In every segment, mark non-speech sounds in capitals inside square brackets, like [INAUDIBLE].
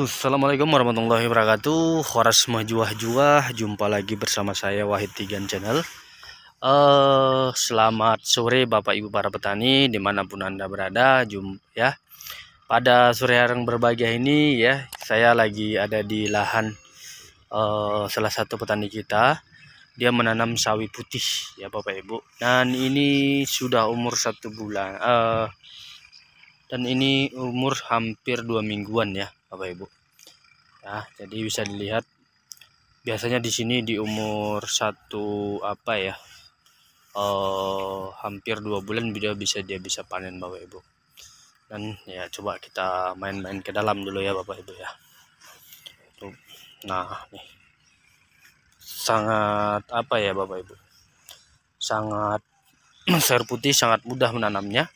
Assalamualaikum warahmatullahi wabarakatuh Horas Majuah Juah Jumpa lagi bersama saya Wahid Tigan Channel uh, Selamat sore Bapak Ibu para petani Dimanapun Anda berada jum ya Pada sore hari yang berbahagia ini ya Saya lagi ada di lahan uh, Salah satu petani kita Dia menanam sawi putih ya Bapak Ibu Dan ini sudah umur satu bulan uh, dan ini umur hampir dua mingguan ya Bapak Ibu ya jadi bisa dilihat biasanya di sini di umur satu apa ya eh, hampir dua bulan dia bisa dia bisa panen bapak ibu dan ya coba kita main-main ke dalam dulu ya bapak ibu ya Tuh. nah nih sangat apa ya bapak ibu sangat [CLEARS THROAT] sayur putih sangat mudah menanamnya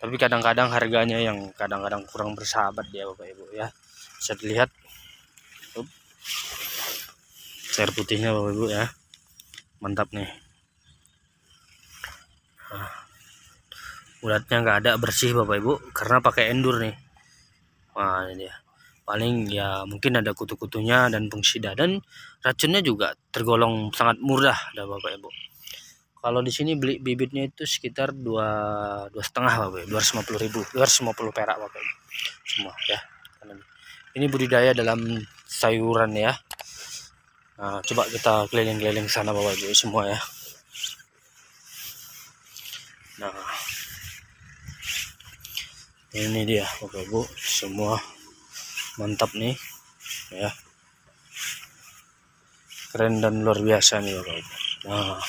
tapi kadang-kadang harganya yang kadang-kadang kurang bersahabat ya bapak ibu ya bisa dilihat air putihnya bapak ibu ya mantap nih ah. ulatnya nggak ada bersih bapak ibu karena pakai endur nih wah ini dia paling ya mungkin ada kutu-kutunya dan fungsi dan racunnya juga tergolong sangat murah dah bapak ibu kalau di sini beli bibitnya itu sekitar dua dua setengah bapak dua ratus lima puluh ribu dua ratus lima puluh perak bapak ibu, semua ya ini budidaya dalam sayuran ya nah coba kita keliling-keliling sana bawa ibu semua ya nah ini dia bapak ibu semua mantap nih ya keren dan luar biasa nih bapak ibu nah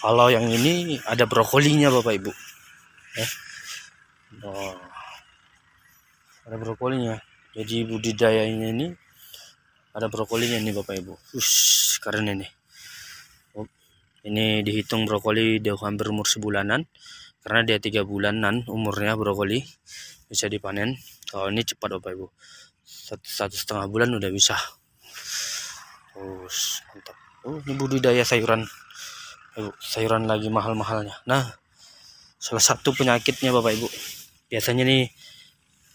kalau yang ini ada brokolinya bapak ibu ya nah, ada brokolinya jadi budidayanya ini ada brokolinya nih bapak ibu Ush, keren ini oh, ini dihitung brokoli dia hampir umur sebulanan karena dia tiga bulanan umurnya brokoli bisa dipanen kalau ini cepat bapak ibu satu, satu setengah bulan udah bisa terus mantap oh ini budidaya sayuran ibu sayuran lagi mahal-mahalnya nah salah satu penyakitnya bapak ibu biasanya nih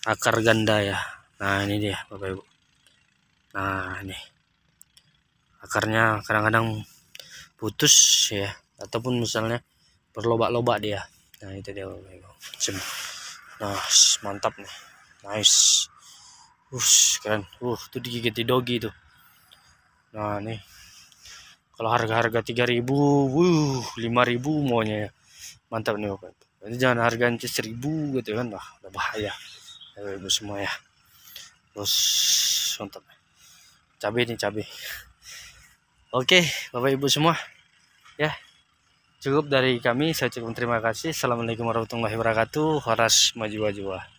akar ganda ya nah ini dia bapak ibu nah ini akarnya kadang-kadang putus ya ataupun misalnya berlobak-lobak dia nah itu dia nah mantap nih nice Ush, keren. Uh, tuh digigit di dogi tuh. Nah, nih. Kalau harga-harga 3000, wuh, 5000 maunya ya. Mantap nih, Bapak. Jadi jangan harganya 1000 gitu kan. Wah, udah bahaya. Ya, ibu semua ya. Terus mantap cabai nih cabai oke bapak ibu semua ya cukup dari kami saya cukup terima kasih assalamualaikum warahmatullahi wabarakatuh horas maju maju